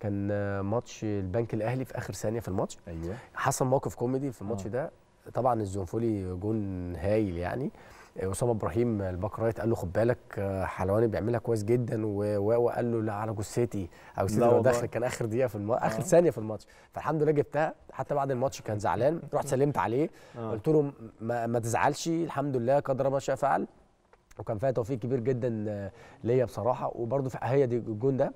كان ماتش البنك الاهلي في اخر ثانيه في الماتش ايوه حصل موقف كوميدي في الماتش آه. ده طبعا الزنفولي جون هايل يعني اسامه ابراهيم الباك رايت قال له خد بالك حلواني بيعملها كويس جدا وقال له لا على جثتي او جثتي لو دخل كان اخر دقيقه في الماتش آه. اخر ثانيه في الماتش فالحمد لله جبتها حتى بعد الماتش كان زعلان رحت سلمت عليه آه. قلت له ما, ما تزعلش الحمد لله قدر ما شاء فعل وكان فيها توفيق كبير جدا ليا بصراحه وبرده هي دي الجون ده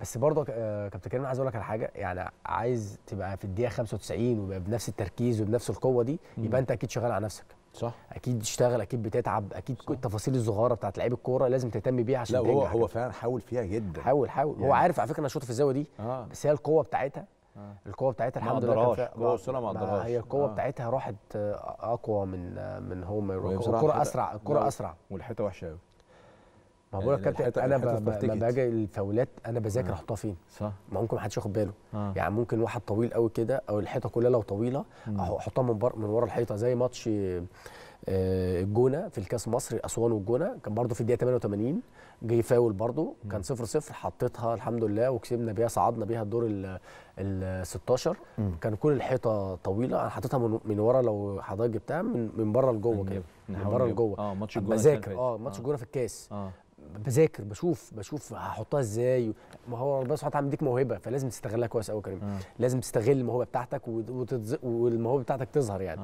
بس برضه آه، كابتن كريم عايز اقول لك على حاجه يعني عايز تبقى في الدقيقه 95 ويبقى بنفس التركيز وبنفس القوه دي يبقى انت اكيد شغال على نفسك صح اكيد بتشتغل اكيد بتتعب اكيد صح. التفاصيل الصغيره بتاعت لعيب الكوره لازم تهتم بيها عشان لا هو هو فعلا حاول فيها جدا حاول حاول يعني. هو عارف على فكره انا شاطر في الزاويه دي آه. بس هي القوه بتاعتها آه. القوه بتاعتها الحمد لله كان جوه السله ما قدرهاش هي القوه آه. بتاعتها راحت آه، اقوى من آه، من هو ما يروح الكوره اسرع الكوره اسرع والحته وحشه قوي ما بقول لك يعني انا باجي الفاولات انا بذاكر آه. احطها فين صح ما ممكن ما حدش ياخد باله آه. يعني ممكن واحد طويل قوي كده او الحيطه كلها لو طويله احطها من بر... من ورا الحيطه زي ماتش آه، الجونه في الكاس مصر اسوان والجونه كان برده في الدقيقه 88 جه فاول برده كان 0 0 حطيتها الحمد لله وكسبنا بيها صعدنا بيها الدور ال 16 كان كل الحيطه طويله انا حطيتها من, من ورا لو حضرتك جبتها من من بره لجوه كده من بره لجوه اه ماتش الجونه بذاكر اه ماتش آه. الجونه في الكاس آه. بذاكر بشوف بشوف هحطها ازاي ما هو ربنا سبحانه وتعالى مديك موهبه فلازم تستغلها كويس قوي كريم لازم تستغل الموهبه بتاعتك والموهبه بتاعتك تظهر يعني